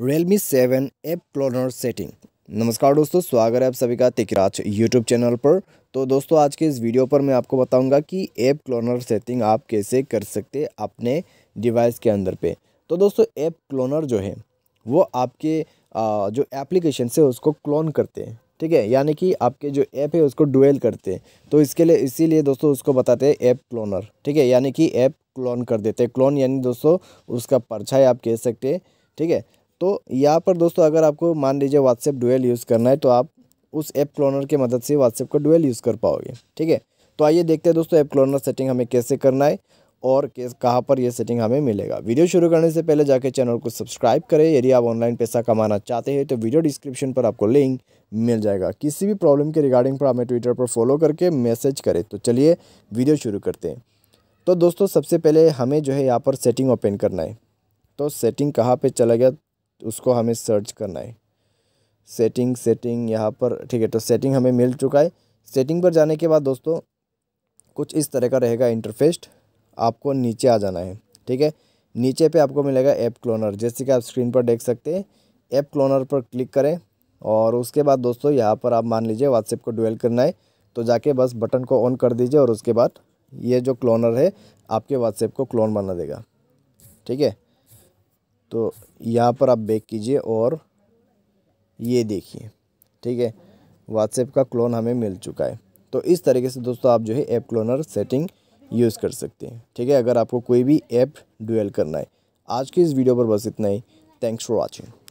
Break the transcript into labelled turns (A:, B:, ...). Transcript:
A: Realme seven app cloner setting नमस्कार दोस्तों स्वागत है आप सभी का तिकराज यूट्यूब चैनल पर तो दोस्तों आज के इस वीडियो पर मैं आपको बताऊंगा कि ऐप क्लोनर सेटिंग आप कैसे कर सकते अपने डिवाइस के अंदर पे तो दोस्तों ऐप क्लोनर जो है वो आपके जो एप्लीकेशन से उसको क्लोन करते हैं ठीक है यानी कि आपके जो ऐप है उसको डुएल करते हैं तो इसके लिए इसीलिए दोस्तों उसको बताते हैं ऐप क्लोनर ठीक है यानी कि ऐप क्लोन कर देते हैं क्लोन यानी दोस्तों उसका परछाई आप कह सकते हैं ठीक है तो यहाँ पर दोस्तों अगर आपको मान लीजिए व्हाट्सएप डुएल यूज़ करना है तो आप उस ऐप क्लोनर की मदद से व्हाट्सएप का डुएल यूज़ कर पाओगे ठीक है तो आइए देखते हैं दोस्तों ऐप क्लोनर सेटिंग हमें कैसे करना है और कहाँ पर यह सेटिंग हमें मिलेगा वीडियो शुरू करने से पहले जाके चैनल को सब्सक्राइब करें यदि आप ऑनलाइन पैसा कमाना चाहते हैं तो वीडियो डिस्क्रिप्शन पर आपको लिंक मिल जाएगा किसी भी प्रॉब्लम के रिगार्डिंग पर हमें ट्विटर पर फॉलो करके मैसेज करें तो चलिए वीडियो शुरू करते हैं तो दोस्तों सबसे पहले हमें जो है यहाँ पर सेटिंग ओपन करना है तो सेटिंग कहाँ पर चला गया उसको हमें सर्च करना है सेटिंग सेटिंग यहाँ पर ठीक है तो सेटिंग हमें मिल चुका है सेटिंग पर जाने के बाद दोस्तों कुछ इस तरह का रहेगा इंटरफेस्ट आपको नीचे आ जाना है ठीक है नीचे पे आपको मिलेगा ऐप क्लोनर जैसे कि आप स्क्रीन पर देख सकते हैं ऐप क्लोनर पर क्लिक करें और उसके बाद दोस्तों यहाँ पर आप मान लीजिए व्हाट्सएप को डुएल करना है तो जाके बस बटन को ऑन कर दीजिए और उसके बाद ये जो क्लोनर है आपके व्हाट्सएप को क्लोन बना देगा ठीक है तो यहाँ पर आप बेक कीजिए और ये देखिए ठीक है व्हाट्सएप का क्लोन हमें मिल चुका है तो इस तरीके से दोस्तों आप जो है ऐप क्लोनर सेटिंग यूज़ कर सकते हैं ठीक है अगर आपको कोई भी ऐप डुएल करना है आज के इस वीडियो पर बस इतना ही थैंक्स फॉर वॉचिंग